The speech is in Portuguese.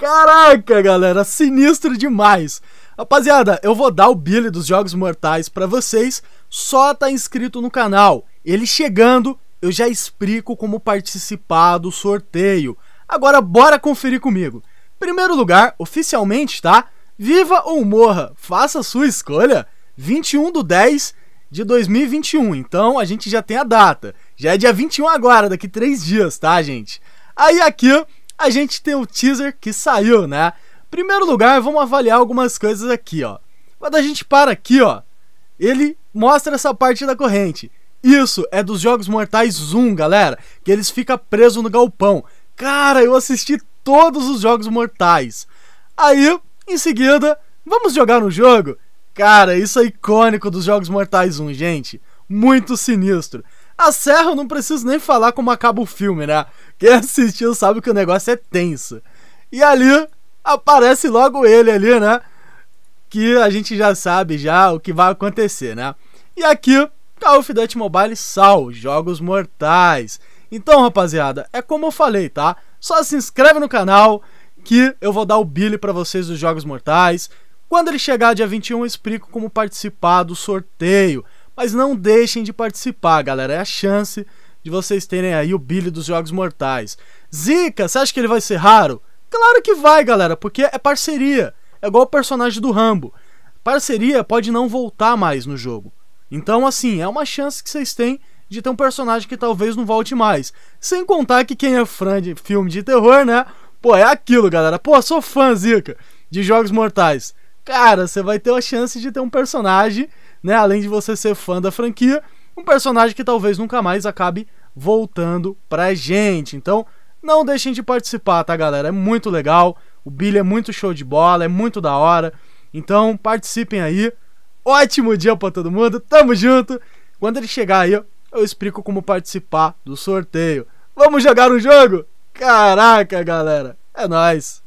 Caraca, galera, sinistro demais. Rapaziada, eu vou dar o Billy dos Jogos Mortais para vocês. Só tá inscrito no canal. Ele chegando, eu já explico como participar do sorteio. Agora bora conferir comigo. Primeiro lugar, oficialmente, tá? Viva ou morra, faça a sua escolha. 21 do 10 de 2021. Então a gente já tem a data. Já é dia 21 agora, daqui 3 dias, tá, gente? Aí aqui a gente tem o teaser que saiu, né? Primeiro lugar, vamos avaliar algumas coisas aqui, ó. Quando a gente para aqui, ó, ele mostra essa parte da corrente. Isso é dos Jogos Mortais 1, galera, que eles ficam presos no galpão. Cara, eu assisti todos os Jogos Mortais. Aí, em seguida, vamos jogar no jogo? Cara, isso é icônico dos Jogos Mortais 1, gente. Muito sinistro. A Serra eu não preciso nem falar como acaba o filme, né? Quem assistiu sabe que o negócio é tenso. E ali aparece logo ele ali, né? Que a gente já sabe já o que vai acontecer, né? E aqui, Call of Duty Mobile Sal, Jogos Mortais. Então, rapaziada, é como eu falei, tá? Só se inscreve no canal que eu vou dar o Billy para vocês dos Jogos Mortais. Quando ele chegar dia 21, eu explico como participar do sorteio. Mas não deixem de participar, galera. É a chance de vocês terem aí o Billy dos Jogos Mortais. Zica, você acha que ele vai ser raro? Claro que vai, galera, porque é parceria. É igual o personagem do Rambo. Parceria pode não voltar mais no jogo. Então, assim, é uma chance que vocês têm de ter um personagem que talvez não volte mais. Sem contar que quem é fã de filme de terror, né? Pô, é aquilo, galera. Pô, sou fã, Zica, de Jogos Mortais. Cara, você vai ter a chance de ter um personagem né? Além de você ser fã da franquia, um personagem que talvez nunca mais acabe voltando pra gente. Então, não deixem de participar, tá, galera? É muito legal. O Billy é muito show de bola, é muito da hora. Então, participem aí. Ótimo dia para todo mundo. Tamo junto. Quando ele chegar aí, eu explico como participar do sorteio. Vamos jogar um jogo? Caraca, galera. É nós.